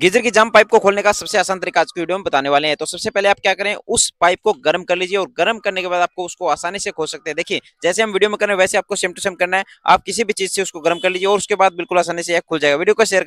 geyser की जम pipe को खोलने का सबसे आसान तरीका आज की वीडियो में बताने वाले हैं तो सबसे पहले आप क्या करें उस पाइप को गर्म कर लीजिए और गर्म करने के बाद आपको उसको आसानी से खोल सकते हैं देखिए जैसे हम वीडियो में करें वैसे आपको सेम टू सेम करना है आप किसी भी चीज से उसको गर्म कर लीजिए और उसके बाद बिल्कुल आसानी से यह खुल जाएगा वीडियो को शेयर